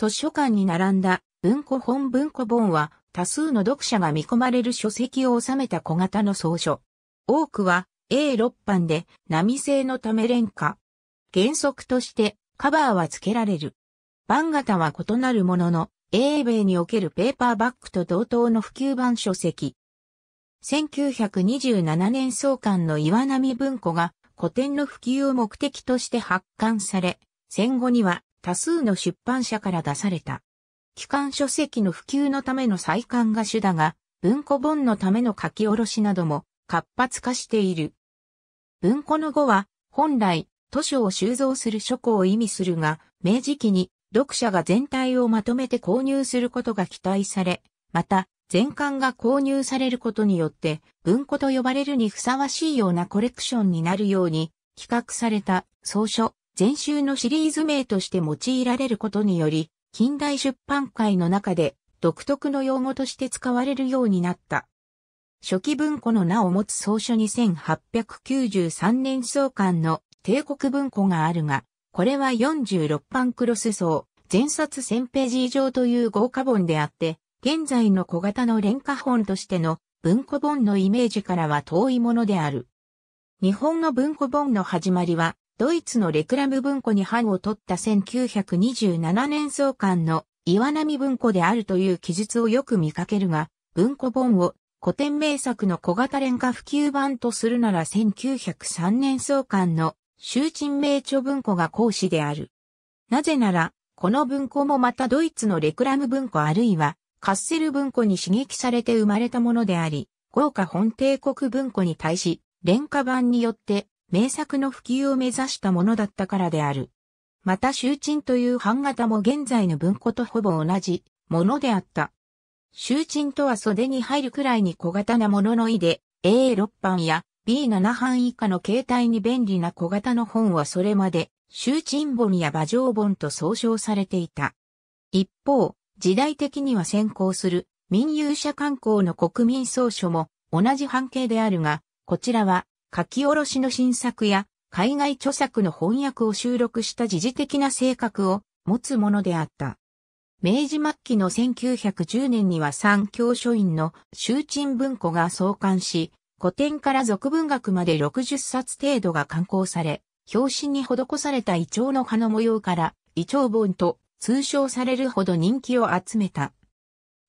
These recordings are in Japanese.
図書館に並んだ文庫本文庫本は多数の読者が見込まれる書籍を収めた小型の草書。多くは A6 版で波製のため廉価。原則としてカバーは付けられる。版型は異なるものの、A 米におけるペーパーバックと同等の普及版書籍。1927年創刊の岩波文庫が古典の普及を目的として発刊され、戦後には多数の出版社から出された。機関書籍の普及のための再刊が主だが、文庫本のための書き下ろしなども活発化している。文庫の語は、本来、図書を収蔵する書庫を意味するが、明治期に読者が全体をまとめて購入することが期待され、また、全巻が購入されることによって、文庫と呼ばれるにふさわしいようなコレクションになるように、企画された総書前集のシリーズ名として用いられることにより、近代出版界の中で独特の用語として使われるようになった。初期文庫の名を持つ総書2893年創刊の帝国文庫があるが、これは46版クロス層、全冊1000ページ以上という豪華本であって、現在の小型の廉価本としての文庫本のイメージからは遠いものである。日本の文庫本の始まりは、ドイツのレクラム文庫に版を取った1927年創刊の岩波文庫であるという記述をよく見かけるが、文庫本を古典名作の小型廉価普及版とするなら1903年創刊の集鎮名著文庫が講師である。なぜなら、この文庫もまたドイツのレクラム文庫あるいはカッセル文庫に刺激されて生まれたものであり、豪華本帝国文庫に対し、廉価版によって名作の普及を目指したものだったからである。また集鎮という版型も現在の文庫とほぼ同じものであった。集鎮とは袖に入るくらいに小型なものの意で、A6 版や B7 版以下の携帯に便利な小型の本はそれまで、集鎮本や馬上本と総称されていた。一方、時代的には先行する民有者観光の国民総書も同じ半径であるが、こちらは書き下ろしの新作や海外著作の翻訳を収録した時事的な性格を持つものであった。明治末期の1910年には三教書院の集鎮文庫が創刊し、古典から俗文学まで60冊程度が刊行され、表紙に施されたイチョウの葉の模様から、イチョウ本と通称されるほど人気を集めた。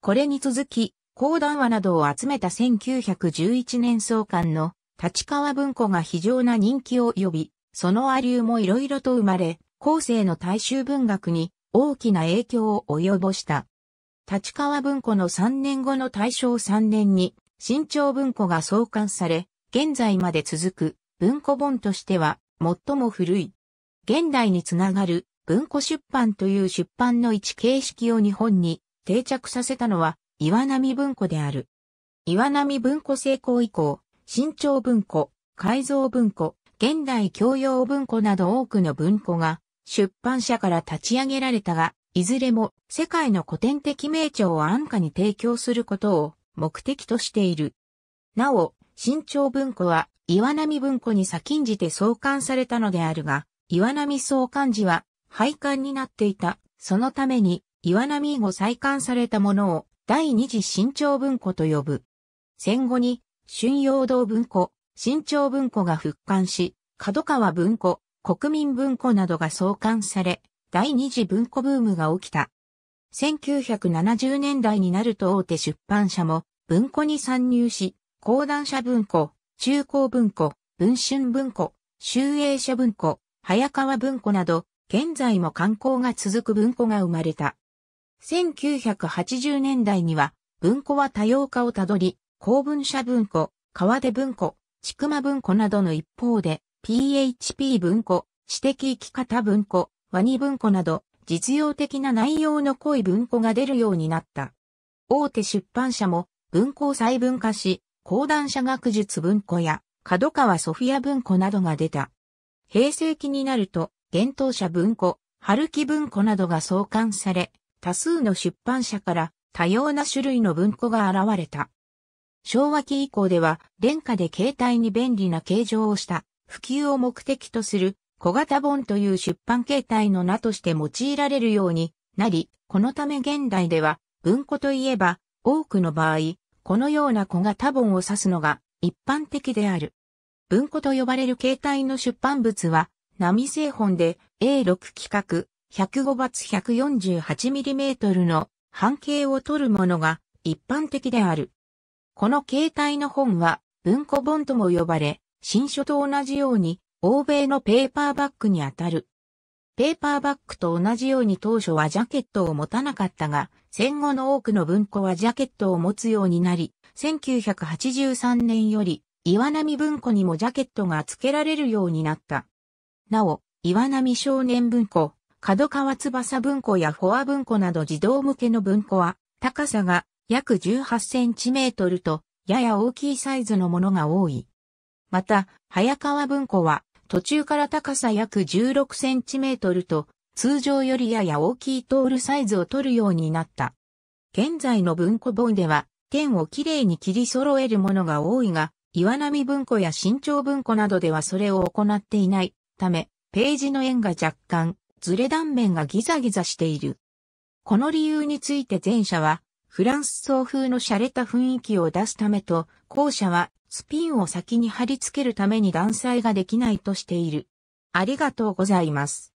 これに続き、講談話などを集めた1911年創刊の立川文庫が非常な人気を呼び、その亜流もいろいろと生まれ、後世の大衆文学に大きな影響を及ぼした。立川文庫の3年後の大正3年に、新潮文庫が創刊され、現在まで続く文庫本としては最も古い。現代につながる文庫出版という出版の一形式を日本に定着させたのは岩波文庫である。岩波文庫成功以降、新潮文庫、改造文庫、現代教養文庫など多くの文庫が出版社から立ち上げられたが、いずれも世界の古典的名著を安価に提供することを目的としている。なお、新潮文庫は岩波文庫に先んじて創刊されたのであるが、岩波創刊時は廃刊になっていた。そのために岩波以後再刊されたものを第二次新潮文庫と呼ぶ。戦後に春陽道文庫、新潮文庫が復刊し、角川文庫、国民文庫などが創刊され、第二次文庫ブームが起きた。1970年代になると大手出版社も文庫に参入し、講談社文庫、中高文庫、文春文庫、集英社文庫、早川文庫など、現在も刊行が続く文庫が生まれた。1980年代には文庫は多様化をたどり、公文社文庫、川出文庫、ちくま文庫などの一方で、PHP 文庫、知的生き方文庫、ワニ文庫など、実用的な内容の濃い文庫が出るようになった。大手出版社も文庫を細分化し、講談社学術文庫や角川ソフィア文庫などが出た。平成期になると、厳冬社文庫、春木文庫などが創刊され、多数の出版社から多様な種類の文庫が現れた。昭和期以降では、廉価で携帯に便利な形状をした普及を目的とする小型本という出版形態の名として用いられるようになり、このため現代では文庫といえば多くの場合、このような小型本を指すのが一般的である。文庫と呼ばれる形態の出版物は、波製本で A6 規格 105×148mm の半径を取るものが一般的である。この形態の本は文庫本とも呼ばれ、新書と同じように欧米のペーパーバッグにあたる。ペーパーバッグと同じように当初はジャケットを持たなかったが、戦後の多くの文庫はジャケットを持つようになり、1983年より岩波文庫にもジャケットが付けられるようになった。なお、岩波少年文庫、角川翼文庫やフォア文庫など児童向けの文庫は、高さが約18センチメートルと、やや大きいサイズのものが多い。また、早川文庫は、途中から高さ約16センチメートルと、通常よりやや大きいトールサイズを取るようになった。現在の文庫本では、点をきれいに切り揃えるものが多いが、岩波文庫や新潮文庫などではそれを行っていないため、ページの円が若干、ずれ断面がギザギザしている。この理由について前者は、フランス総風の洒落た雰囲気を出すためと、後者はスピンを先に貼り付けるために断裁ができないとしている。ありがとうございます。